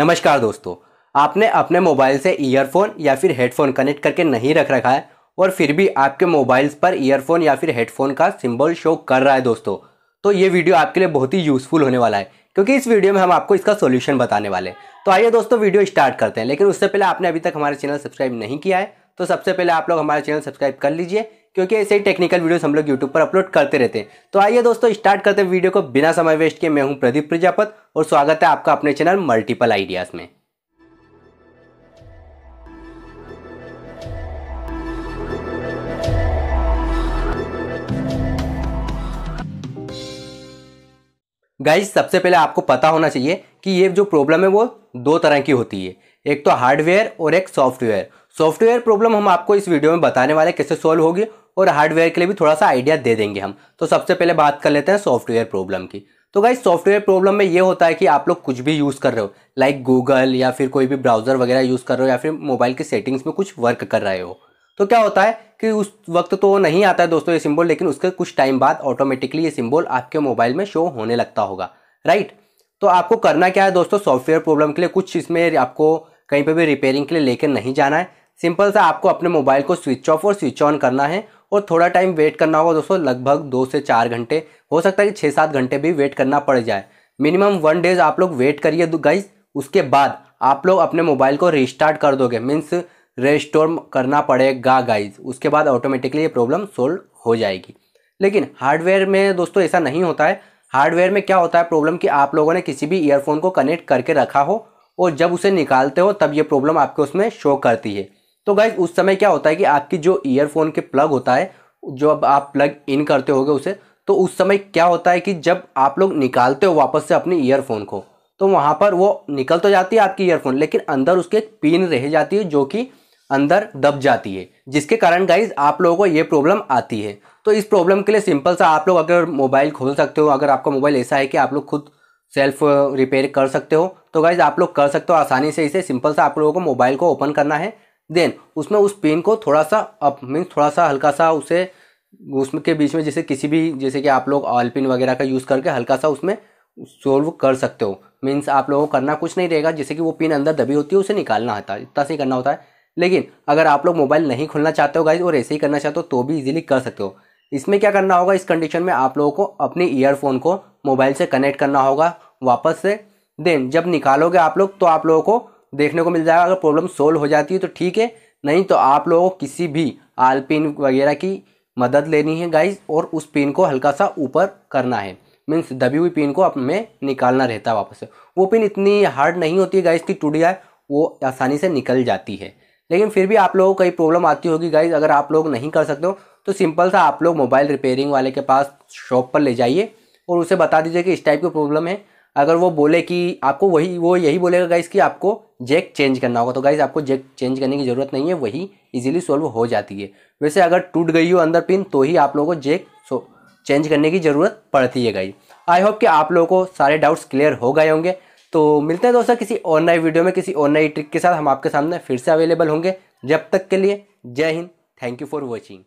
नमस्कार दोस्तों आपने अपने मोबाइल से ईयरफोन या फिर हेडफोन कनेक्ट करके नहीं रख रखा है और फिर भी आपके मोबाइल्स पर ईयरफोन या फिर हेडफोन का सिंबल शो कर रहा है दोस्तों तो ये वीडियो आपके लिए बहुत ही यूज़फुल होने वाला है क्योंकि इस वीडियो में हम आपको इसका सोल्यूशन बताने वाले हैं तो आइए दोस्तों वीडियो स्टार्ट करते हैं लेकिन उससे पहले आपने अभी तक हमारे चैनल सब्सक्राइब नहीं किया है तो सबसे पहले आप लोग हमारे चैनल सब्सक्राइब कर लीजिए क्योंकि ऐसे ही टेक्निकल वीडियोस हम लोग यूट्यूब पर अपलोड करते रहते हैं तो आइए दोस्तों स्टार्ट करते हैं वीडियो को बिना समय वेस्ट किए मैं हूं प्रदीप प्रजापत और स्वागत है आपका अपने चैनल मल्टीपल आइडियाज़ में गाइज सबसे पहले आपको पता होना चाहिए कि ये जो प्रॉब्लम है वो दो तरह की होती है एक तो हार्डवेयर और एक सॉफ्टवेयर सॉफ्टवेयर प्रॉब्लम हम आपको इस वीडियो में बताने वाले कैसे सॉल्व होगी और हार्डवेयर के लिए भी थोड़ा सा आइडिया दे देंगे हम तो सबसे पहले बात कर लेते हैं सॉफ्टवेयर प्रॉब्लम की तो गाइज सॉफ्टवेयर प्रॉब्लम में ये होता है कि आप लोग कुछ भी यूज़ कर रहे हो लाइक गूगल या फिर कोई भी ब्राउज़र वगैरह यूज़ कर रहे हो या फिर मोबाइल की सेटिंग्स में कुछ वर्क कर रहे हो तो क्या होता है कि उस वक्त तो नहीं आता है दोस्तों ये सिंबल लेकिन उसके कुछ टाइम बाद ऑटोमेटिकली ये सिंबल आपके मोबाइल में शो होने लगता होगा राइट right? तो आपको करना क्या है दोस्तों सॉफ्टवेयर प्रॉब्लम के लिए कुछ इसमें आपको कहीं पर भी रिपेयरिंग के लिए लेकर नहीं जाना है सिंपल सा आपको अपने मोबाइल को स्विच ऑफ और स्विच ऑन करना है और थोड़ा टाइम वेट करना होगा दोस्तों लगभग दो से चार घंटे हो सकता है कि छः सात घंटे भी वेट करना पड़ जाए मिनिमम वन डेज आप लोग वेट करिए गाइज उसके बाद आप लोग अपने मोबाइल को रिस्टार्ट कर दोगे मीन्स रेस्टोर करना पड़ेगा गाइज उसके बाद ऑटोमेटिकली ये प्रॉब्लम सोल्व हो जाएगी लेकिन हार्डवेयर में दोस्तों ऐसा नहीं होता है हार्डवेयर में क्या होता है प्रॉब्लम कि आप लोगों ने किसी भी ईयरफोन को कनेक्ट करके रखा हो और जब उसे निकालते हो तब ये प्रॉब्लम आपके उसमें शो करती है तो गाइज उस समय क्या होता है कि आपकी जो ईयरफोन के प्लग होता है जो अब आप प्लग इन करते होगे उसे तो उस समय क्या होता है कि जब आप लोग निकालते हो वापस से अपने ईयरफोन को तो वहाँ पर वो निकल तो जाती है आपकी ईयरफोन लेकिन अंदर उसके एक पिन रह जाती है जो कि अंदर दब जाती है जिसके कारण गाइज आप लोगों को ये प्रॉब्लम आती है तो इस प्रॉब्लम के लिए सिंपल सा आप लोग अगर मोबाइल खोल सकते हो अगर आपका मोबाइल ऐसा है कि आप लोग खुद सेल्फ रिपेयर uh, कर सकते हो तो गाइज आप लोग कर सकते हो आसानी से इसे सिंपल सा आप लोगों को मोबाइल को ओपन करना है देन उसमें उस पिन को थोड़ा सा अप मीन्स थोड़ा सा हल्का सा उसे उसके बीच में जैसे किसी भी जैसे कि आप लोग ऑयल पिन वगैरह का यूज़ करके हल्का सा उसमें सोल्व कर सकते हो मीन्स आप लोगों को करना कुछ नहीं रहेगा जैसे कि वो पिन अंदर दबी होती है उसे निकालना होता है इतना से करना होता है लेकिन अगर आप लोग मोबाइल नहीं खोलना चाहते हो गाइज और ऐसे ही करना चाहते हो तो भी इजीली कर सकते हो इसमें क्या करना होगा इस कंडीशन में आप लोगों को अपने ईयरफोन को मोबाइल से कनेक्ट करना होगा वापस से देन जब निकालोगे आप लोग तो आप लोगों को देखने को मिल जाएगा अगर प्रॉब्लम सोल्व हो जाती है तो ठीक है नहीं तो आप लोगों को किसी भी आल पिन वगैरह की मदद लेनी है गाइज और उस पिन को हल्का सा ऊपर करना है मीन्स दबी हुई पिन को अपने निकालना रहता है वापस से वो पिन इतनी हार्ड नहीं होती है गाइज की टूट जाए वो आसानी से निकल जाती है लेकिन फिर भी आप लोगों को कई प्रॉब्लम आती होगी गाइज अगर आप लोग नहीं कर सकते हो तो सिंपल सा आप लोग मोबाइल रिपेयरिंग वाले के पास शॉप पर ले जाइए और उसे बता दीजिए कि इस टाइप की प्रॉब्लम है अगर वो बोले कि आपको वही वो यही बोलेगा गाइज़ कि आपको जैक चेंज करना होगा तो गाइज़ आपको जैक चेंज करने की ज़रूरत नहीं है वही इजीली सॉल्व हो जाती है वैसे अगर टूट गई हो अंदर पिन तो ही आप लोगों को जैक चेंज करने की ज़रूरत पड़ती है गाइज आई होप कि आप लोगों को सारे डाउट्स क्लियर हो गए होंगे तो मिलते हैं दोस्तों किसी और नई वीडियो में किसी और नई ट्रिक के साथ हम आपके सामने फिर से अवेलेबल होंगे जब तक के लिए जय हिंद थैंक यू फॉर वॉचिंग